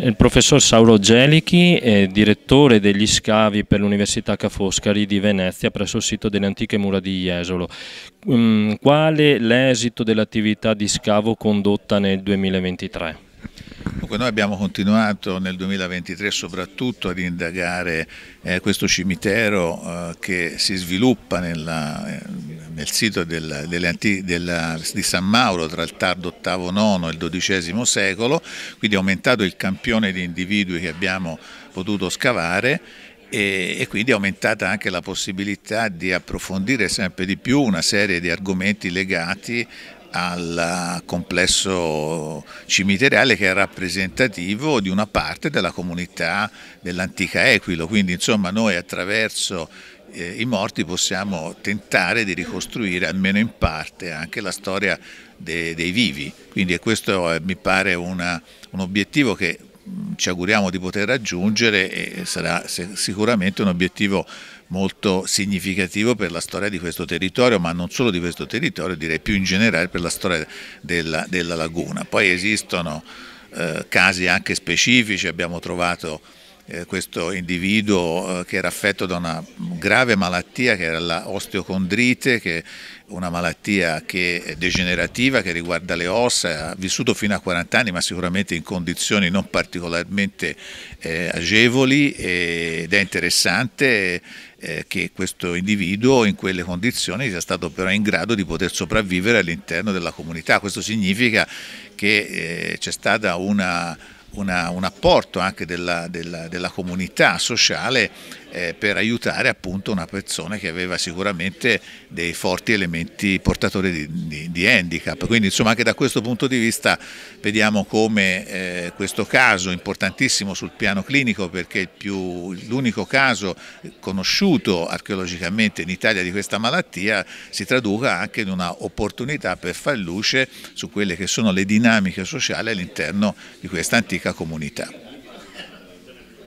Eh, il professor Sauro Gelichi è direttore degli scavi per l'Università Ca' Foscari di Venezia presso il sito delle antiche mura di Jesolo. Mm, quale l'esito dell'attività di scavo condotta nel 2023? Dunque noi abbiamo continuato nel 2023 soprattutto ad indagare eh, questo cimitero eh, che si sviluppa nella, eh, nel sito del, della, di San Mauro tra il tardo VIII-IX e il XII secolo, quindi è aumentato il campione di individui che abbiamo potuto scavare e, e, quindi è aumentata anche la possibilità di approfondire sempre di più una serie di argomenti legati al complesso cimiteriale che è rappresentativo di una parte della comunità dell'antica Equilo, quindi insomma noi attraverso eh, i morti possiamo tentare di ricostruire almeno in parte anche la storia de, dei vivi. Quindi questo eh, mi pare una, un obiettivo che mm, ci auguriamo di poter raggiungere e sarà sicuramente un obiettivo molto significativo per la storia di questo territorio, ma non solo di questo territorio, direi più in generale per la storia della, della laguna. Poi esistono eh, casi anche specifici, abbiamo trovato eh, questo individuo eh, che era affetto da una grave malattia che era la osteocondrite, che è una malattia che è degenerativa che riguarda le ossa, ha vissuto fino a 40 anni ma sicuramente in condizioni non particolarmente eh, agevoli ed è interessante eh, che questo individuo in quelle condizioni sia stato però in grado di poter sopravvivere all'interno della comunità. Questo significa che c'è stata una una, un apporto anche della, della, della comunità sociale eh, per aiutare appunto una persona che aveva sicuramente dei forti elementi portatori di, di, di handicap. Quindi insomma anche da questo punto di vista vediamo come eh, questo caso importantissimo sul piano clinico perché è l'unico caso conosciuto archeologicamente in Italia di questa malattia si traduca anche in una opportunità per far luce su quelle che sono le dinamiche sociali all'interno di questa antica comunità.